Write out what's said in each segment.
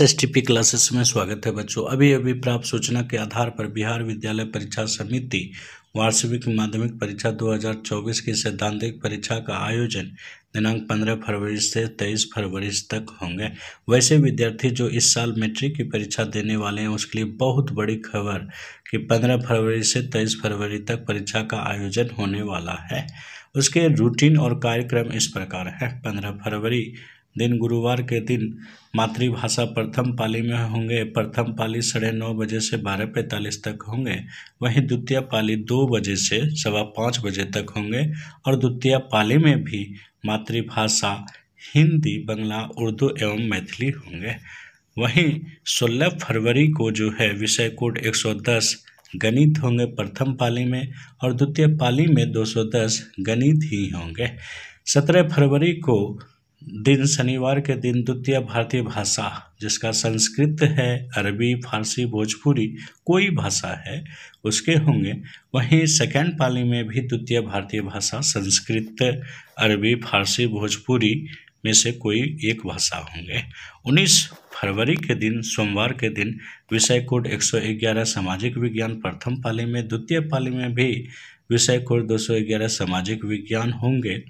S classes में स्वागत है बच्चों अभी अभी प्राप्त सूचना के आधार पर बिहार विद्यालय परीक्षा समिति वार्षिक माध्यमिक परीक्षा 2024 की सैद्धांतिक परीक्षा का आयोजन दिनांक 15 फरवरी से 23 फरवरी तक होंगे वैसे विद्यार्थी जो इस साल मैट्रिक की परीक्षा देने वाले हैं उसके लिए बहुत बड़ी खबर कि 15 फरवरी से 23 फरवरी तक परीक्षा का आयोजन होने वाला है उसके रूटीन और कार्यक्रम इस प्रकार है पंद्रह फरवरी दिन गुरुवार के दिन मातृभाषा प्रथम पाली में होंगे प्रथम पाली साढ़े नौ बजे से बारह पैंतालीस तक होंगे वहीं द्वितीय पाली दो बजे से सवा पाँच बजे तक होंगे और द्वितीय पाली में भी मातृभाषा हिंदी बंगला उर्दू एवं मैथिली होंगे वहीं 16 फरवरी को जो है विषय कोड 110 गणित होंगे प्रथम पाली में और द्वितीय पाली में 210 गणित ही होंगे 17 फरवरी को दिन शनिवार के दिन द्वितीय भारतीय भाषा जिसका संस्कृत है अरबी फारसी भोजपुरी कोई भाषा है उसके होंगे वहीं सेकेंड पाली में भी द्वितीय भारतीय भाषा संस्कृत अरबी फारसी भोजपुरी में से कोई एक भाषा होंगे 19 फरवरी के दिन सोमवार के दिन विषय कोड 111 सामाजिक विज्ञान प्रथम पाली में द्वितीय पाली में भी विषय कोड 211 सामाजिक विज्ञान होंगे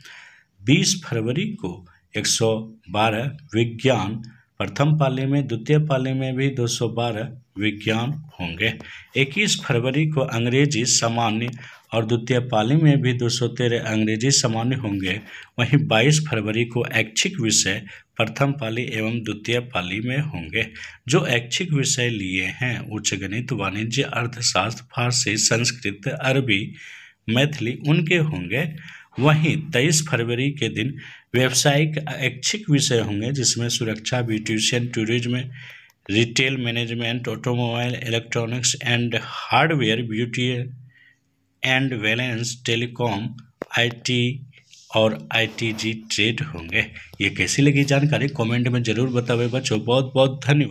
20 फरवरी को एक सौ बारह विज्ञान प्रथम पाली में द्वितीय पाली में भी दो सौ बारह विज्ञान होंगे इक्कीस फरवरी को अंग्रेजी सामान्य और द्वितीय पाली में भी दो सौ तेरह अंग्रेजी सामान्य होंगे वहीं बाईस फरवरी को ऐच्छिक विषय प्रथम पाली एवं द्वितीय पाली में होंगे जो ऐच्छिक विषय लिए हैं उच्च गणित वाणिज्य अर्थशास्त्र फारसी संस्कृत अरबी मैथिली उनके होंगे वहीं 23 फरवरी के दिन व्यावसायिक ऐच्छिक विषय होंगे जिसमें सुरक्षा beautician tourism retail management automobile electronics and hardware beauty and wellness telecom IT और आईटीजी ट्रेड होंगे ये कैसी लगी जानकारी कमेंट में ज़रूर बतावे बच्चों बहुत बहुत धन्यवाद